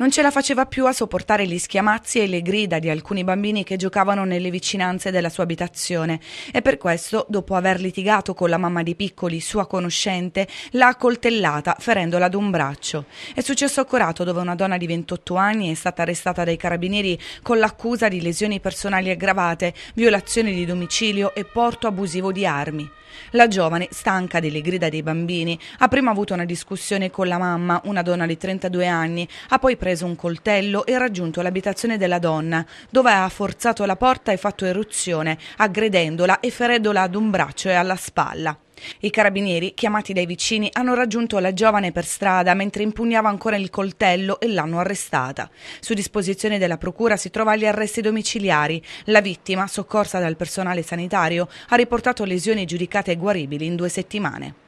Non ce la faceva più a sopportare gli schiamazzi e le grida di alcuni bambini che giocavano nelle vicinanze della sua abitazione e per questo, dopo aver litigato con la mamma di Piccoli, sua conoscente, l'ha accoltellata ferendola ad un braccio. È successo a Corato dove una donna di 28 anni è stata arrestata dai carabinieri con l'accusa di lesioni personali aggravate, violazione di domicilio e porto abusivo di armi. La giovane, stanca delle grida dei bambini, ha prima avuto una discussione con la mamma, una donna di 32 anni, ha poi preso preso un coltello e raggiunto l'abitazione della donna, dove ha forzato la porta e fatto eruzione, aggredendola e ferendola ad un braccio e alla spalla. I carabinieri, chiamati dai vicini, hanno raggiunto la giovane per strada mentre impugnava ancora il coltello e l'hanno arrestata. Su disposizione della procura si trova agli arresti domiciliari. La vittima, soccorsa dal personale sanitario, ha riportato lesioni giudicate guaribili in due settimane.